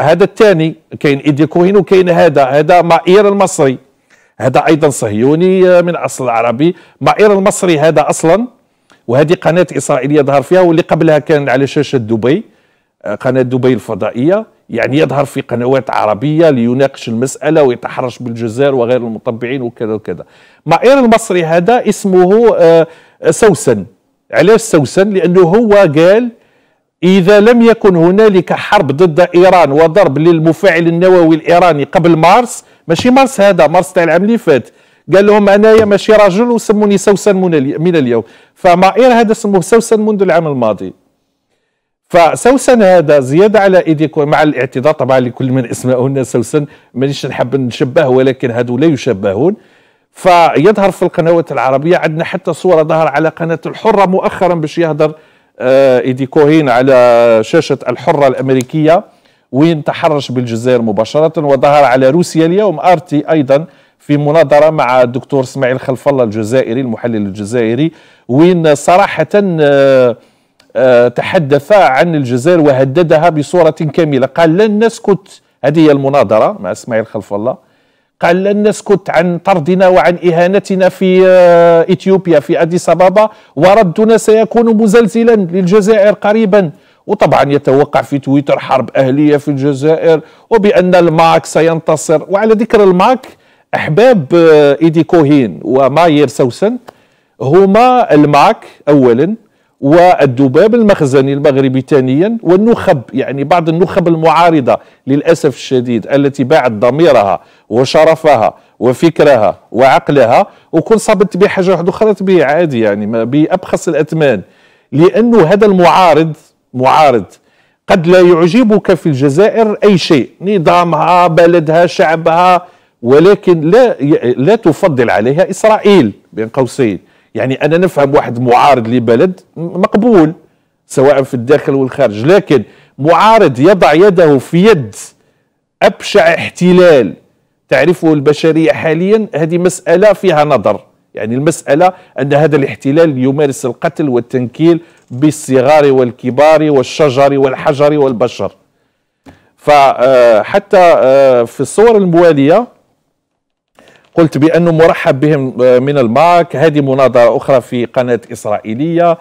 هذا الثاني كاين ايدي كوهين وكاين هذا هذا مائير المصري هذا ايضا صهيوني آه، من اصل عربي مائير المصري هذا اصلا وهذه قناه اسرائيليه ظهر فيها واللي قبلها كان على شاشه دبي آه، قناه دبي الفضائيه يعني يظهر في قنوات عربيه ليناقش المساله ويتحرش بالجزائر وغير المطبعين وكذا وكذا مائير المصري هذا اسمه آه، سوسن علاش سوسن لانه هو قال إذا لم يكن هنالك حرب ضد إيران وضرب للمفاعل النووي الإيراني قبل مارس ماشي مارس هذا مارس تاع العام اللي فات قال لهم انايا ماشي رجل وسموني سوسن من اليوم فمائير هذا سموه سوسن منذ العام الماضي فسوسن هذا زيادة على إيديك مع الاعتذار طبعا لكل من هنا سوسن مانيش نحب نشبه ولكن هذو لا يشبهون فيظهر في القنوات العربية عندنا حتى صورة ظهر على قناة الحرة مؤخرا باش يهضر آه، ايدي كوهين على شاشه الحره الامريكيه وين تحرش بالجزائر مباشره وظهر على روسيا اليوم ارتي ايضا في مناظرة مع الدكتور اسماعيل خلف الله الجزائري المحلل الجزائري وين صراحة آه، آه، تحدث عن الجزائر وهددها بصورة كاملة قال لن نسكت هذه هي المناظرة مع اسماعيل خلف الله قال لن نسكت عن طردنا وعن إهانتنا في آه، إثيوبيا في أديس أبابا وردنا سيكون مزلزلا للجزائر قريبا وطبعا يتوقع في تويتر حرب أهلية في الجزائر وبأن الماك سينتصر وعلى ذكر الماك أحباب آه، إيدي كوهين وماير سوسن هما الماك أولا والذباب المخزني المغربي ثانيا والنخب يعني بعض النخب المعارضة للأسف الشديد التي باعت ضميرها وشرفها وفكرها وعقلها وكل صابت بحاجه حاجة واحدة أخرى تبيع عادي يعني بأبخس الأثمان لأنه هذا المعارض معارض قد لا يعجبك في الجزائر أي شيء نظامها بلدها شعبها ولكن لا لا تفضل عليها إسرائيل بين قوسين يعني انا نفهم واحد معارض لبلد مقبول سواء في الداخل والخارج لكن معارض يضع يده في يد ابشع احتلال تعرفه البشريه حاليا هذه مساله فيها نظر يعني المساله ان هذا الاحتلال يمارس القتل والتنكيل بالصغار والكبار والشجر والحجر والبشر فحتى آه، في الصور المواليه قلت بأنه مرحب بهم آه، من الماك هذه مناظرة أخرى في قناة إسرائيلية